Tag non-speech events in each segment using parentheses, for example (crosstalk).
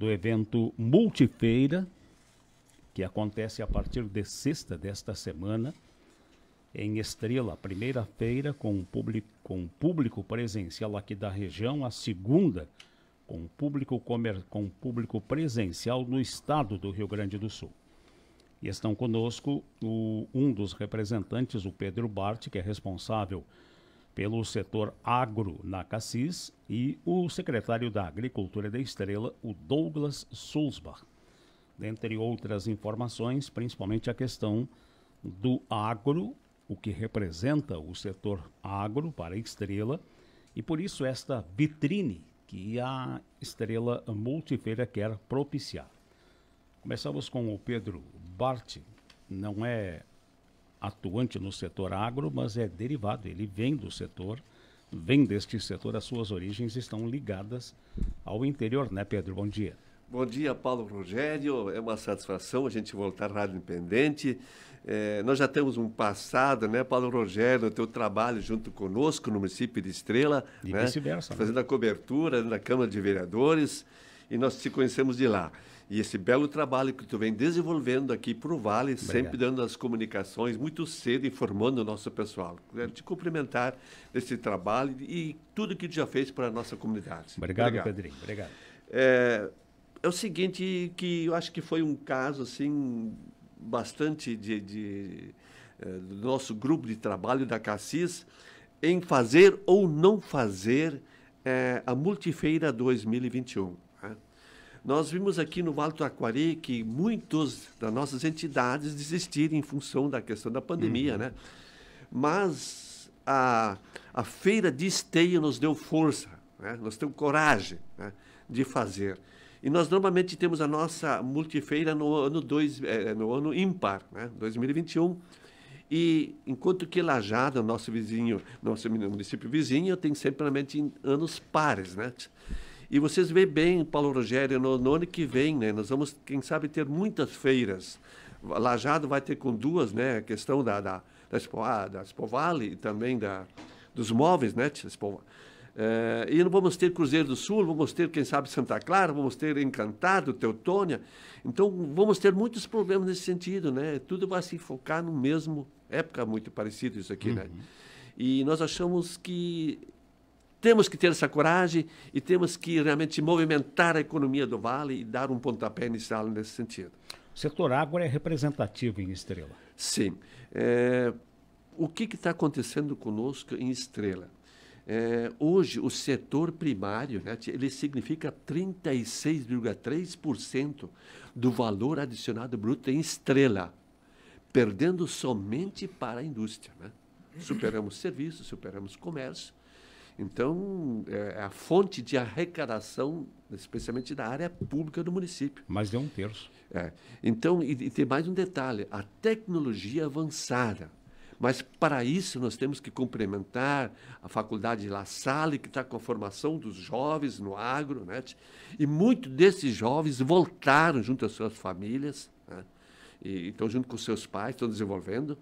do evento Multifeira, que acontece a partir de sexta desta semana, em Estrela, primeira feira com público, com público presencial aqui da região, a segunda com público, comer, com público presencial no estado do Rio Grande do Sul. E estão conosco o, um dos representantes, o Pedro Bart, que é responsável pelo setor agro na Cassis e o secretário da Agricultura da Estrela, o Douglas Sulzbach. Dentre outras informações, principalmente a questão do agro, o que representa o setor agro para a Estrela, e por isso esta vitrine que a Estrela Multifeira quer propiciar. Começamos com o Pedro Bart, não é atuante no setor agro, mas é derivado, ele vem do setor, vem deste setor, as suas origens estão ligadas ao interior, né, Pedro? Bom dia. Bom dia, Paulo Rogério. É uma satisfação a gente voltar à Rádio Independente. É, nós já temos um passado, né, Paulo Rogério, o teu trabalho junto conosco no município de Estrela. E né, vice-versa. Né? Fazendo né? a cobertura na né, Câmara de Vereadores. E nós te conhecemos de lá e esse belo trabalho que tu vem desenvolvendo aqui para o Vale, Obrigado. sempre dando as comunicações muito cedo, informando o nosso pessoal. Quero né, te cumprimentar desse trabalho e tudo que tu já fez para a nossa comunidade. Obrigado, Obrigado. Pedrinho. Obrigado. É, é, o seguinte, que eu acho que foi um caso, assim, bastante de, de é, do nosso grupo de trabalho da Cassis, em fazer ou não fazer é, a Multifeira 2021. Nós vimos aqui no Vale do Aquari que muitas das nossas entidades desistiram em função da questão da pandemia, uhum. né? Mas a, a feira de esteio nos deu força, né? nós temos coragem né? de fazer. E nós normalmente temos a nossa multifeira no ano, dois, é, no ano ímpar, né? 2021. E enquanto que Lajada, nosso vizinho, nosso município vizinho, tem sempre realmente anos pares, né? E vocês veem bem, Paulo Rogério, no, no, ano que vem, né? Nós vamos, quem sabe, ter muitas feiras. Lajado vai ter com duas, né? A questão da, da, da, Expo, ah, da Expo Vale e também da, dos móveis, né? Expo, é, e vamos ter Cruzeiro do Sul, vamos ter, quem sabe, Santa Clara, vamos ter Encantado, Teutônia. Então, vamos ter muitos problemas nesse sentido, né? Tudo vai se focar no mesmo época, muito parecido isso aqui, né. uhum. né? E nós achamos que temos que ter essa coragem e temos que realmente movimentar a economia do Vale e dar um pontapé inicial nesse sentido. O setor agro é representativo em Estrela. Sim. É, o que está acontecendo conosco em Estrela? É, hoje, o setor primário né, ele significa 36,3% do valor adicionado bruto em Estrela, perdendo somente para a indústria. Né? Superamos serviços, superamos comércio, então, é, é a fonte de arrecadação, especialmente da área pública do município. Mais de um terço. É. Então, e, e tem mais um detalhe: a tecnologia avançada. Mas para isso nós temos que complementar a faculdade La Salle, que está com a formação dos jovens no agro, né? e muitos desses jovens voltaram junto às suas famílias, né? e estão junto com seus pais, estão desenvolvendo.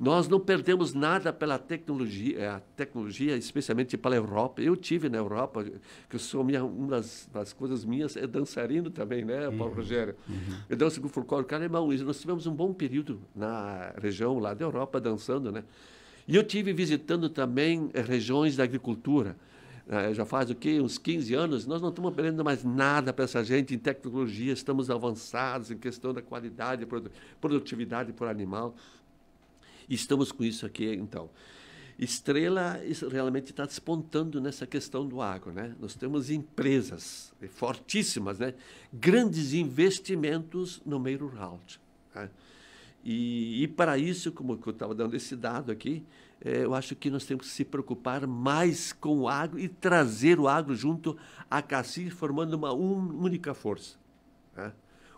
Nós não perdemos nada pela tecnologia, eh, a tecnologia, especialmente pela Europa. Eu tive na Europa, que eu sou minha, uma das, das coisas minhas, é dançarino também, né, uhum. Paulo uhum. Rogério? Uhum. Eu danço com o folclórico alemão. nós tivemos um bom período na região lá da Europa dançando, né? E eu tive visitando também eh, regiões da agricultura. Eh, já faz o quê? Uns 15 anos, nós não estamos aprendendo mais nada para essa gente em tecnologia, estamos avançados em questão da qualidade, produtividade por animal. Estamos com isso aqui, então. Estrela realmente está despontando nessa questão do agro, né? Nós temos empresas fortíssimas, né? Grandes investimentos no meio rural. Né? E, e, para isso, como eu estava dando esse dado aqui, é, eu acho que nós temos que se preocupar mais com o agro e trazer o agro junto à CACI, formando uma un, única força. Né?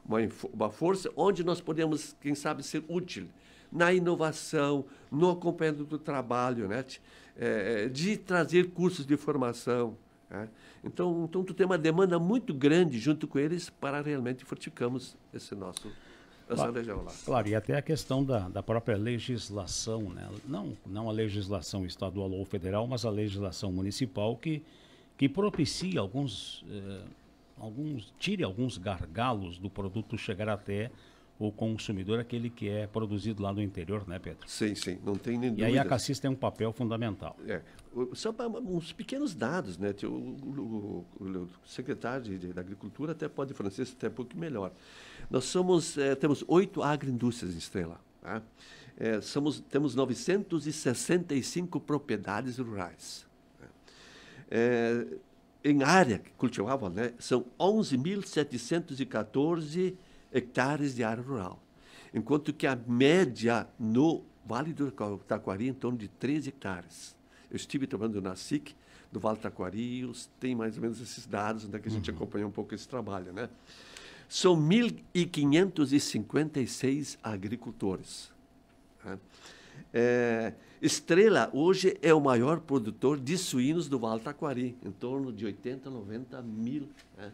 Uma, uma força onde nós podemos, quem sabe, ser útil na inovação, no acompanhamento do trabalho, né? É, é, de trazer cursos de formação. Né? Então, então, tu tem uma demanda muito grande junto com eles para realmente fortificarmos esse nosso Claro, claro, e até a questão da, da própria legislação, né? não, não a legislação estadual ou federal, mas a legislação municipal que, que propicia alguns, eh, alguns, tire alguns gargalos do produto chegar até o consumidor, aquele que é produzido lá no interior, né, Pedro? Sim, sim, não tem nem E aí a Cassis tem um papel fundamental. É. Só é uns pequenos dados, né? O, o, o, secretário de, da Agricultura até pode francês até um pouco melhor. Nós somos, é, temos oito agroindústrias em Estrela. Tá? É, somos, temos 965 propriedades rurais. É, em área cultivável, né, são 11.714 hectares hectares de área rural, enquanto que a média no Vale do Taquari em torno de 13 hectares. Eu estive trabalhando na SIC, do Vale do Taquari, tem mais ou menos esses dados, onde né, que a gente uhum. acompanha um pouco esse trabalho. Né? São 1.556 agricultores. Né? É, Estrela hoje é o maior produtor de suínos do Vale do Taquari, em torno de 80, 90 mil né,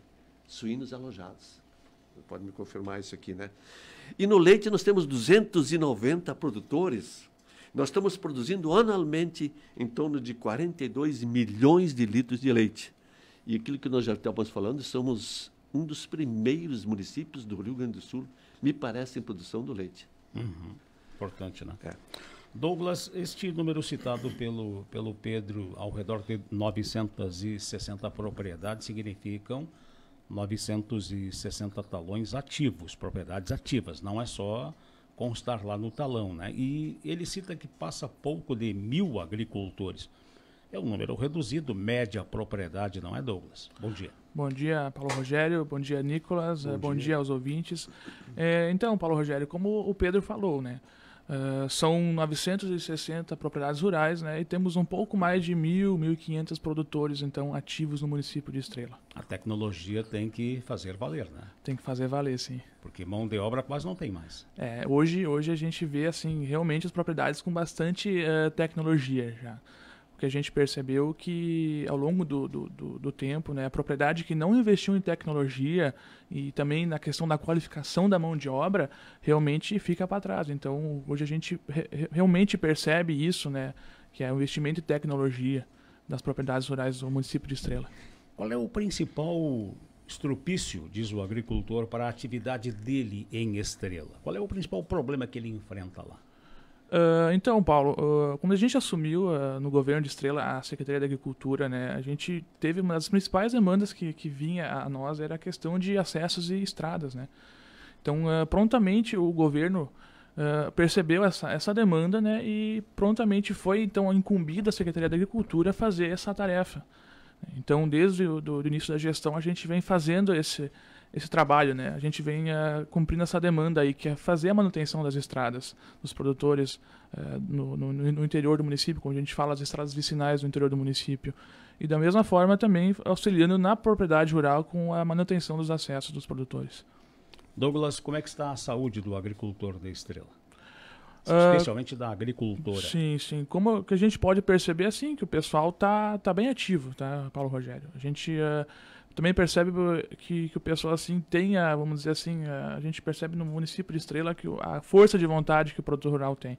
suínos alojados pode me confirmar isso aqui, né? E no leite nós temos 290 produtores. Nós estamos produzindo anualmente em torno de 42 milhões de litros de leite. E aquilo que nós já estamos falando, somos um dos primeiros municípios do Rio Grande do Sul, me parece, em produção do leite. Uhum. Importante, né? É. Douglas, este número citado pelo, pelo Pedro, ao redor de 960 propriedades, significam 960 talões ativos, propriedades ativas, não é só constar lá no talão, né? E ele cita que passa pouco de mil agricultores. É um número reduzido, média propriedade, não é, Douglas? Bom dia. Bom dia, Paulo Rogério. Bom dia, Nicolas. Bom, é, bom dia. dia. aos ouvintes. É, então, Paulo Rogério, como o Pedro falou, né? Ah, são 960 propriedades rurais né, e temos um pouco mais de 1.000, 1.500 produtores então ativos no município de Estrela. A tecnologia tem que fazer valer, né? Tem que fazer valer, sim. Porque mão de obra quase não tem mais. É, hoje, hoje a gente vê assim realmente as propriedades com bastante uh, tecnologia já porque a gente percebeu que ao longo do, do, do, do tempo, né, a propriedade que não investiu em tecnologia e também na questão da qualificação da mão de obra realmente fica para trás. Então hoje a gente re realmente percebe isso, né, que é o investimento em tecnologia das propriedades rurais do município de Estrela. Qual é o principal estropício, diz o agricultor, para a atividade dele em Estrela? Qual é o principal problema que ele enfrenta lá? Uh, então, Paulo, uh, quando a gente assumiu uh, no governo de Estrela a Secretaria da Agricultura, né, a gente teve uma das principais demandas que, que vinha a nós era a questão de acessos e estradas, né? Então, prontamente o governo percebeu essa, essa demanda, né, e prontamente foi então incumbida a Secretaria da Agricultura fazer essa tarefa. Então, desde o do, do início da gestão, a gente vem fazendo esse esse trabalho, né? A gente vem uh, cumprindo essa demanda aí, que é fazer a manutenção das estradas dos produtores uh, no, no, no, interior do município, como a gente fala, as estradas vicinais do interior do município. E da mesma forma também auxiliando na propriedade rural com a manutenção dos acessos dos produtores. Douglas, como é que está a saúde do agricultor da Estrela? Ah, Especialmente uh, da agricultora. Sim, sim. Como que a gente pode perceber, assim, que o pessoal tá, tá bem ativo, tá, Paulo Rogério? A gente... Uh, também percebe que, que o pessoal assim tem a, vamos dizer assim, a, gente percebe no município de Estrela que a força de vontade que o produtor rural tem.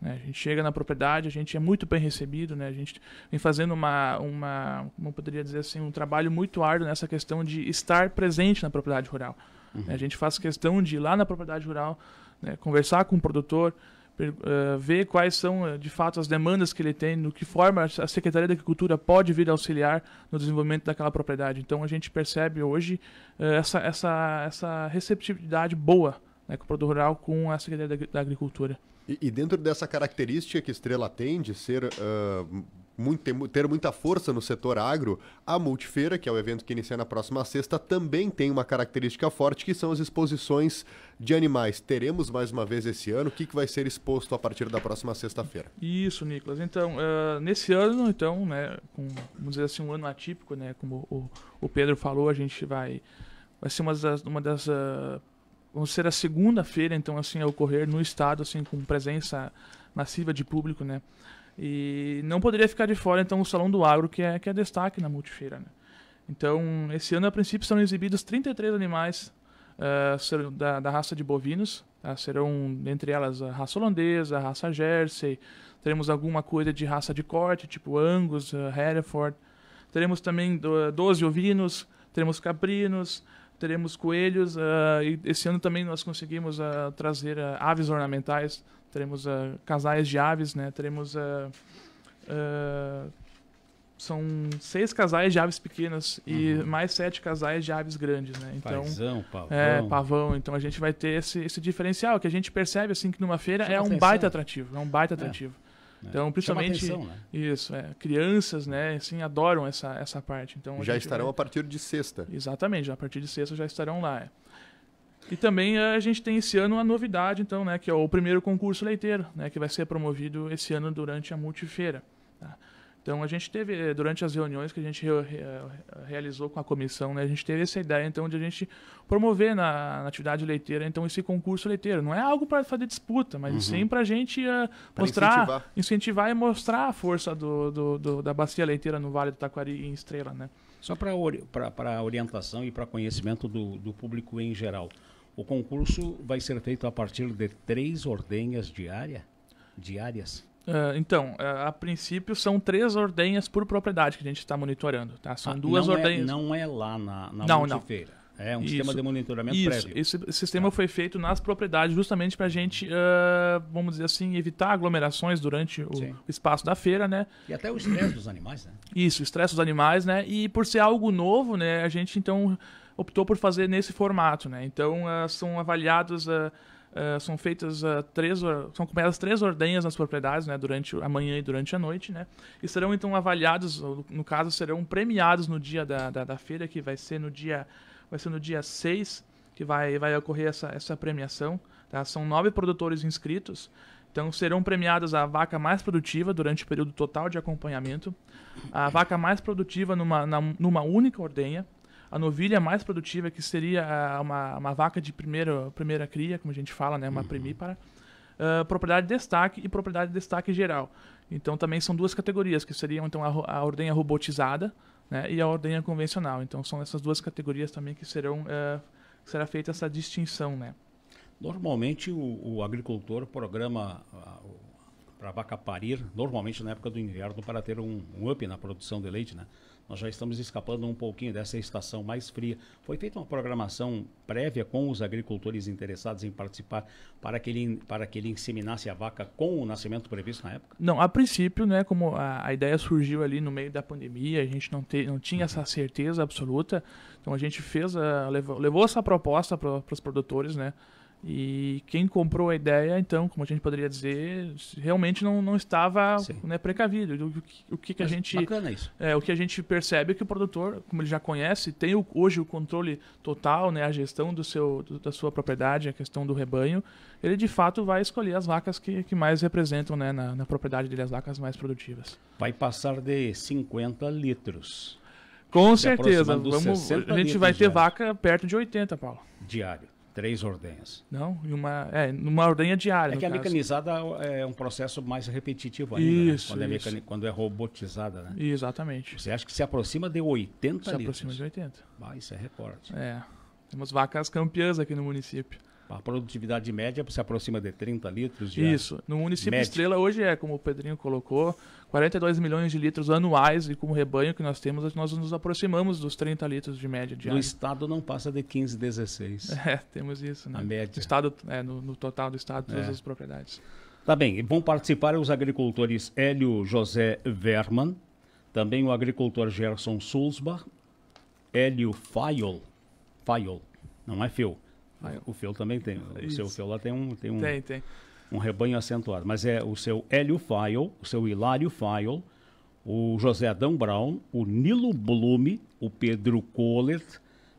Né? A gente chega na propriedade, a gente é muito bem recebido, né? a gente vem fazendo uma, uma, como poderia dizer assim, um trabalho muito árduo nessa questão de estar presente na propriedade rural. Né? Uhum. A gente faz questão de ir lá na propriedade rural, né? conversar com o produtor, eh, ver quais são eh, de fato as demandas que ele tem, no que forma a Secretaria da Agricultura pode vir auxiliar no desenvolvimento daquela propriedade. Então a gente percebe hoje eh, essa, essa, essa receptividade boa né, com o produtor rural com a Secretaria da, da Agricultura. E, e, dentro dessa característica que Estrela tem de ser uh muito, ter muita força no setor agro, a Multifeira, que é o evento que inicia na próxima sexta, também tem uma característica forte, que são as exposições de animais. Teremos mais uma vez esse ano? O que, que vai ser exposto a partir da próxima sexta-feira? Isso, Nicolas. Então, uh, nesse ano, então, né, com, vamos dizer assim, um ano atípico, né, como o, o Pedro falou, a gente vai... Vai ser uma das... Uma das uh, vamos ser a segunda feira, então, assim, a ocorrer no estado, assim, com presença massiva de público, né? E não poderia ficar de fora, então, o Salão do Agro, que é, que é destaque na multifeira. Né? Então, esse ano, a princípio, serão exibidos 33 animais uh, da, da, raça de bovinos. Tá? Serão, entre elas, a raça holandesa, a raça Jersey. Teremos alguma coisa de raça de corte, tipo Angus, uh, Hereford. Teremos também 12 ovinos, teremos caprinos, teremos coelhos uh, e esse ano também nós conseguimos uh, trazer uh, aves ornamentais teremos casais de aves né teremos são seis casais de aves pequenas uhum. e mais sete casais de aves grandes né então Paizão, pavão. é pavão então a gente vai ter esse, esse diferencial que a gente percebe assim que numa feira é um atenção. baita atrativo é um baita é. atrativo é. É. Então, principalmente atenção, né? isso, é, crianças, né, assim, adoram essa, essa parte. Então já estarão é a partir de sexta. Exatamente, a partir de sexta já estarão lá. É. E também eh, a gente tem esse ano uma novidade, então, né, que é o primeiro concurso leiteiro, né, que vai ser promovido esse ano durante a multifeira. Tá? Então a gente teve eh, durante as reuniões que a gente eh, realizou com a comissão, né, a gente teve essa ideia então de a gente promover na, na atividade leiteira então esse concurso leiteiro. Não é algo para fazer disputa, mas uhum. sim para a gente uh, mostrar, incentivar. incentivar. e mostrar a força do, do, do, da bacia leiteira no Vale do Taquari em Estrela, né? Só para ori orientação e para conhecimento do, do público em geral. O concurso vai ser feito a partir de três ordenhas diária, diárias? Uh, então, uh, a princípio são três ordenhas por propriedade que a gente está monitorando, tá? São ah, duas não é- ordenhas. É, não é lá na, na não, não. É um isso, sistema de monitoramento isso, prévio. Esse, esse tá. sistema foi feito nas propriedades justamente para a gente, uh, vamos dizer assim, evitar aglomerações durante o Sim. espaço da feira, né? E até o estresse dos animais, né? Isso, o estresse dos animais, né? E por ser algo novo, né, a gente então optou por fazer nesse formato, né? Então são avaliados... Uh, eh, são feitas uh, três são acompanhadas três ordenhas nas propriedades né, durante a manhã e durante a noite né, e serão então avaliados no caso serão premiados no dia da, da, da, feira que vai ser no dia vai ser no dia 6 que vai, vai ocorrer essa, essa premiação tá? são nove produtores inscritos então serão premiadas a vaca mais produtiva durante o período total de acompanhamento a vaca mais produtiva numa, na, numa única ordenha a novilha é mais produtiva, que seria ah, uma, uma vaca de primeira, primeira cria, como a gente fala, né, uma uhum. primípara, uh, propriedade de destaque e propriedade de destaque geral. Então também são duas categorias, que seriam então a, a ordenha robotizada né, e a ordenha convencional. Então são essas duas categorias também que serão uh, será feita essa distinção, né? Normalmente o, o agricultor programa para vaca parir, normalmente na época do inverno, para ter um, um up na produção de leite, né? Nós já estamos escapando um pouquinho dessa estação mais fria. Foi feita uma programação prévia com os agricultores interessados em participar para que ele, para que ele inseminasse a vaca com o nascimento previsto na época? Não, a princípio, né, como a, a ideia surgiu ali no meio da pandemia, a gente não, te, não tinha essa certeza absoluta, então a gente fez, a, ah, levou, levou essa proposta para os produtores, né, e quem comprou a ideia, então, como a gente poderia dizer, realmente não, não estava né, precavido. O, o, que, que a gente é, o que a gente percebe é que o produtor, como ele já conhece, tem o, hoje o controle total, né, a gestão do seu do, da sua propriedade, a questão do rebanho. Ele de fato vai escolher as vacas que, que mais representam né, na, na propriedade dele as vacas mais produtivas. Vai passar de 50 litros. Com certeza, vamos, a gente vai ter vaca perto de 80, Paulo. Diário. Três ordenhas. Não, e uma, é, numa ordenha é diária. É que a caso. mecanizada é um processo mais repetitivo ainda. Né? Isso, né? quando, é isso. É mecan... quando, É robotizada, né? Exatamente. Você acha que se aproxima de 80 se litros? Se aproxima de 80. Ah, isso é recorde. É. Temos vacas campeãs aqui no município. A produtividade média se aproxima de 30 litros de Isso. No município média. Estrela hoje é, como o Pedrinho colocou, 42 milhões de litros anuais e com o rebanho que nós temos, nós nos aproximamos dos 30 litros de média diária. No estado não passa de 15, 16. (laughs) É, temos isso. Né? A média. Estado, é, no, no, total do estado, todas é. as propriedades. Tá bem, vão participar os agricultores Hélio José Verman, também o agricultor Gerson Sulzbach, Hélio Fayol, Fayol, não é Feu. O Feu também tem, o seu Feu lá tem um... Tem, um... tem. tem um rebanho acentuado. Mas é o seu Hélio File, o seu Hilário File, o José Adão Brown, o Nilo Blume, o Pedro Colet,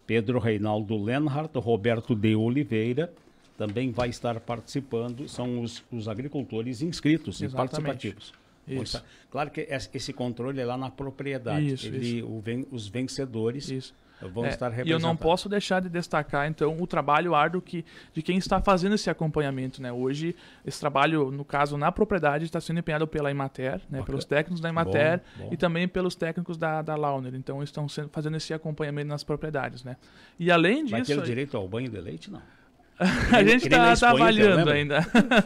Pedro Reinaldo Lenhart, Roberto de Oliveira, também vai estar participando, são os, os agricultores inscritos Exatamente. e participativos. Isso. Claro que esse controle é lá na propriedade. Isso, Ele, isso. os vencedores. Isso é, e eu não posso deixar de destacar, então, o trabalho árduo que, de quem está fazendo esse acompanhamento. Né? Hoje, esse trabalho, no caso, na propriedade, está sendo empenhado pela Imater, né? pelos técnicos da Imater bom, bom. e também pelos técnicos da, da Launer. Então, estão sendo, fazendo esse acompanhamento nas propriedades. Né? E além disso. Vai ter o direito ao banho de leite? Não. (laughs) a é gente está tá, tá avaliando ainda.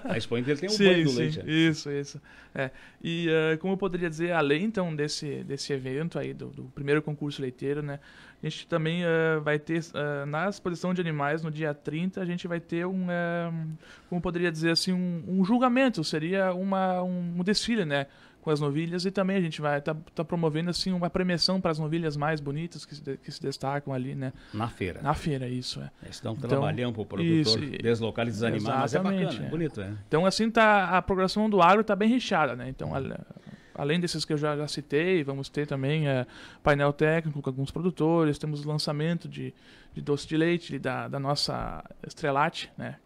A Expo Inter tem um sim, banho do leite. Né? Isso, isso. É. E uh, como eu poderia dizer, além então desse, desse evento aí, do, do primeiro concurso leiteiro, né? A gente também uh, vai ter, uh, na exposição de animais, no dia 30, a gente vai ter um, como poderia dizer assim, um, um julgamento, seria uma, um, um desfile, né? com as novilhas e também a gente vai tá, tá promovendo assim uma premiação para as novilhas mais bonitas que se, de, que se destacam ali, né? Na feira. Na feira, isso é. estão trabalhando um então, para o produtor isso, deslocar esses animais, é bacana, é, é. bonito, é. Então assim tá a programação do agro está bem recheada, né? Então a, Além desses que eu já, já citei, vamos ter também é, painel técnico com alguns produtores, temos o lançamento de, de doce de leite da, da nossa Estrelate, né,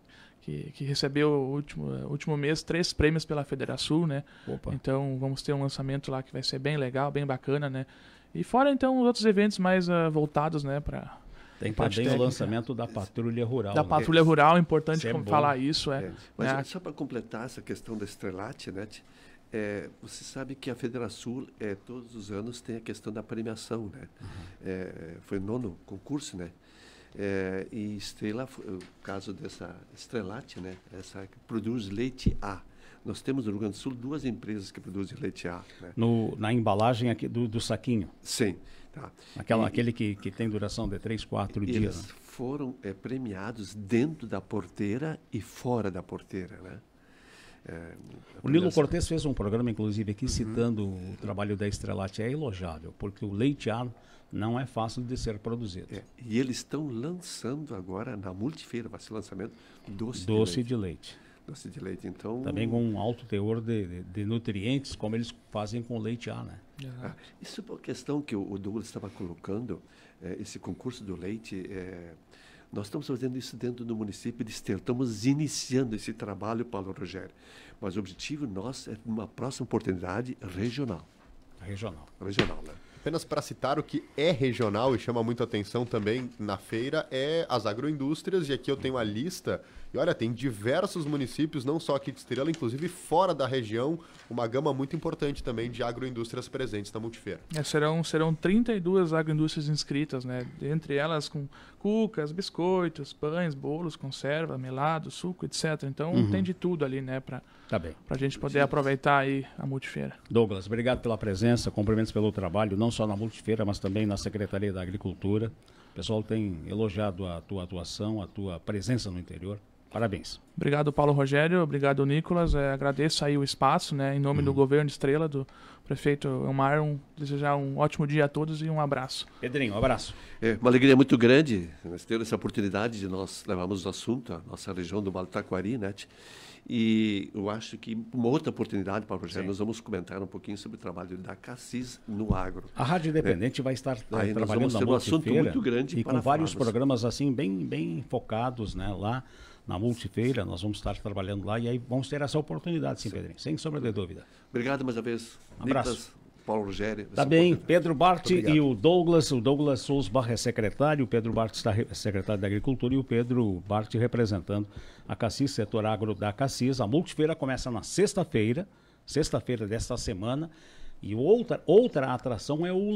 que, que recebeu o último, último mês três prêmios pela Federação, né? Opa. Então vamos ter um lançamento lá que vai ser bem legal, bem bacana, né? E fora então os outros eventos mais uh, voltados, né, para tem também o lançamento da patrulha rural. Da né? patrulha rural, importante é importante falar isso. É. é. Né? Mas é. só para completar essa questão da estrelate, né? É, você sabe que a Federação é, todos os anos tem a questão da premiação, né? Uhum. É, foi o nono concurso, né? É, e estrela, o caso dessa estrelate, né? Essa que produz leite A. Nós temos no Rio Grande do Sul duas empresas que produzem leite A. Né? No, na embalagem aqui do, do saquinho? Sim. Tá. Aquela, e, aquele que, que tem duração de três, quatro dias. Eles né? foram é, premiados dentro da porteira e fora da porteira, né? É, o Nilo Cortes fez um programa, inclusive, aqui uhum. citando o trabalho da Estrelate. É elogiável, porque o leiteado não é fácil de ser produzido. É, e eles estão lançando agora, na multifeira, vai ser lançamento, doce, doce de, leite. de leite. Doce de leite, então... Também com um alto teor de, de, de nutrientes, como eles fazem com leite A, né? Ah, isso é uma questão que o, o Douglas estava colocando, é, esse concurso do leite... É, nós estamos fazendo isso dentro do município de Esteio, estamos iniciando esse trabalho, Paulo Rogério. Mas o objetivo nosso é uma próxima oportunidade regional. Regional. Regional, né? Apenas para citar o que é regional e chama muito atenção também na feira é as agroindústrias, e aqui eu tenho a lista e olha, tem diversos municípios, não só aqui de Estrela, inclusive fora da região, uma gama muito importante também de agroindústrias presentes na Multifeira. É, serão, serão 32 agroindústrias inscritas, né? Entre elas com cucas, biscoitos, pães, bolos, conserva, melado, suco, etc. Então uhum. tem de tudo ali, né? Pra, tá bem. gente poder Sim. aproveitar aí a Multifeira. Douglas, obrigado pela presença, cumprimentos pelo trabalho, não só na Multifeira, mas também na Secretaria da Agricultura. O pessoal tem elogiado a tua atuação, a tua presença no interior. Parabéns. Obrigado, Paulo Rogério. Obrigado, Nicolas. É, agradeço aí o espaço, né? Em nome uhum. do governo Estrela, do prefeito Elmar, um, desejar um ótimo dia a todos e um abraço. Pedrinho, um abraço. É uma alegria muito grande ter essa oportunidade de nós levarmos o assunto à nossa região do Taquari, né? E eu acho que uma outra oportunidade, Paulo Rogério, nós vamos comentar um pouquinho sobre o trabalho da Cassis no agro. A Rádio Independente é. vai estar é, Aí trabalhando na um assunto muito grande e com vários farmas. programas assim bem bem focados, né, lá na multifeira, nós vamos estar trabalhando lá e aí vamos ter essa oportunidade, sim, sim. Pedrinho, sem sombra de dúvida. Obrigado mais uma vez. Um abraço. Paulo Rogério. Tá bem, Pedro Bart e o Douglas, o Douglas Souza Barra é secretário, o Pedro Bart está secretário da Agricultura e o Pedro Bart representando a Cassis, setor agro da Cassis. A multifeira começa na sexta-feira, sexta-feira desta semana. E outra, outra atração é o